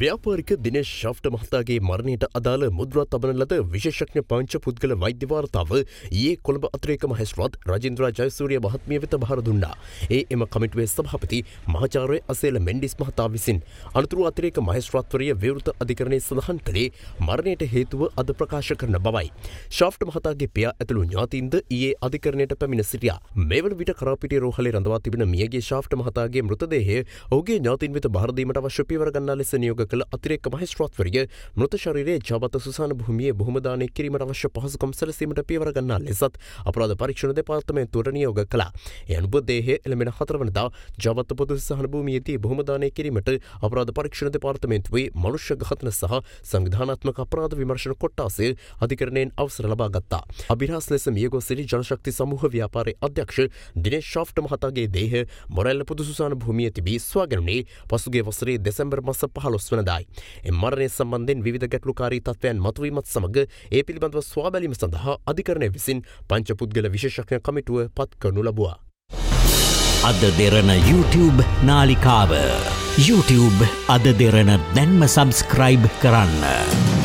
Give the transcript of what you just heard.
ව්‍යාපාරික දිනේශ් ශාෆ්ට මහතාගේ මරණයට අදාළ මුද්‍රා තබන ලද විශේෂඥ පංච පුද්ගල වෛද්‍ය වාර්තාව ඒ කොළඹ අත්‍රේක මහැස්රත් රජින්ද්‍ර ජයසූරිය මහත්මිය වෙත බහර දුන්නා. ඒ එම කමිටුවේ සභාපති මහාචාර්ය අසේල මෙන්ඩිස් මහතා විසින්. අනතුරු අතිරේක මහෙස්රත්වරය විවෘත අධිකරණය සඳහන් කළේ මරණයට හේතුව අද ප්‍රකාශ කරන බවයි. ශාෆ්ට මහතාගේ පියා ඇතුළු ඥාතීන්ද ඒ අධිකරණයට පැමිණ සිටියා. මේවන විට කරාපිටි රෝහලේ රඳවා තිබෙන මියගේ ශාෆ්ට මහතාගේ මෘතදේහය ඔහුගේ ඥාතින් වෙත භාරදීමට අවශ්‍ය පියවර ගන්නා ලෙස නියෝග කළ අතිරේක මහස්ත්‍රාත්වරිය මෘත ශරීරයේ ජාබත සුසාන භූමියේ බොහොම දානය කිරීමට අවශ්‍ය පහසුකම් සැලසීමට පියවර ගන්නා ලෙසත් අපරාධ පරීක්ෂණ දෙපාර්තමේන්තුවට නියෝග කළා. ඒ අනුව දේහය එළඹෙන හතරවනදා ජාබත පොදු සුසාන භූමියේදී බොහොම දානය කිරීමට අපරාධ පරීක්ෂණ දෙපාර්තමේන්තුවේ මනුෂ්‍ය ඝාතන සහ සංවිධානාත්මක අපරාධ විමර්ශන කොට්ටාසය අධිකරණයෙන් අවසර ලබා ගත්තා. අභිරහස් ලෙස මියගොස් සිටි ජනශක්ති සමූහ ව්‍යාපාරයේ අධ්‍යක්ෂ දිනේෂ් ෂාෆ්ට් මහතාගේ දේහය මොරැල්ල පොදු සුසාන භූමියේ තිබී ස්වාගනුනේ පසුගිය වසරේ දෙසැම්බර් මස 15 වන වනදායි. මරණය සම්බන්ධෙන් විධ ගැටලුකාරී තත්වයන් මතුවීමත් සමඟ ඒ පිළිබඳව ස්වාබැලීම සඳහා අධිකරණය විසින් පංචපුද්ගල විශෂඥ කමිටුව පත් කරනු ලබවා. අද දෙරන YouTube නාලිකාව. YouTube අද දෙරන දැන්ම සබස්ක්‍රයිබ් කරන්න.